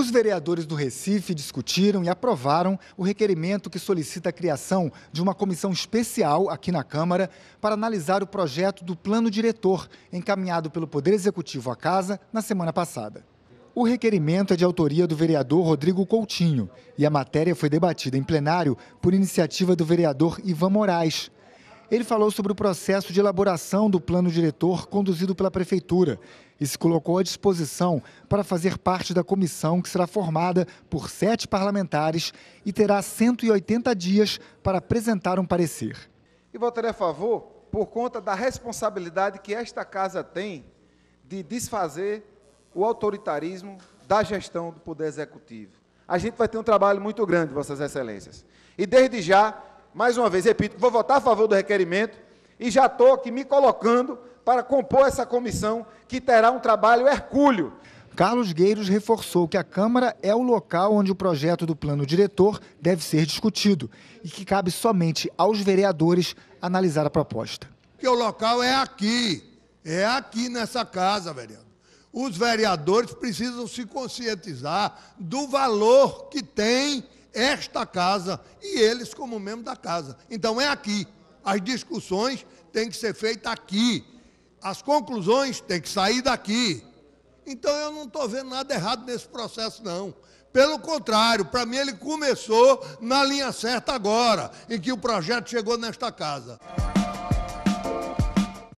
Os vereadores do Recife discutiram e aprovaram o requerimento que solicita a criação de uma comissão especial aqui na Câmara para analisar o projeto do plano diretor encaminhado pelo Poder Executivo à Casa na semana passada. O requerimento é de autoria do vereador Rodrigo Coutinho e a matéria foi debatida em plenário por iniciativa do vereador Ivan Moraes. Ele falou sobre o processo de elaboração do plano diretor conduzido pela Prefeitura e se colocou à disposição para fazer parte da comissão que será formada por sete parlamentares e terá 180 dias para apresentar um parecer. E votarei a favor por conta da responsabilidade que esta casa tem de desfazer o autoritarismo da gestão do Poder Executivo. A gente vai ter um trabalho muito grande, Vossas Excelências. E desde já mais uma vez, repito, vou votar a favor do requerimento e já estou aqui me colocando para compor essa comissão que terá um trabalho hercúleo. Carlos Gueiros reforçou que a Câmara é o local onde o projeto do plano diretor deve ser discutido e que cabe somente aos vereadores analisar a proposta. Que o local é aqui, é aqui nessa casa, vereador. Os vereadores precisam se conscientizar do valor que tem esta casa e eles como membro da casa. Então é aqui. As discussões têm que ser feitas aqui. As conclusões têm que sair daqui. Então eu não estou vendo nada errado nesse processo, não. Pelo contrário, para mim ele começou na linha certa agora, em que o projeto chegou nesta casa.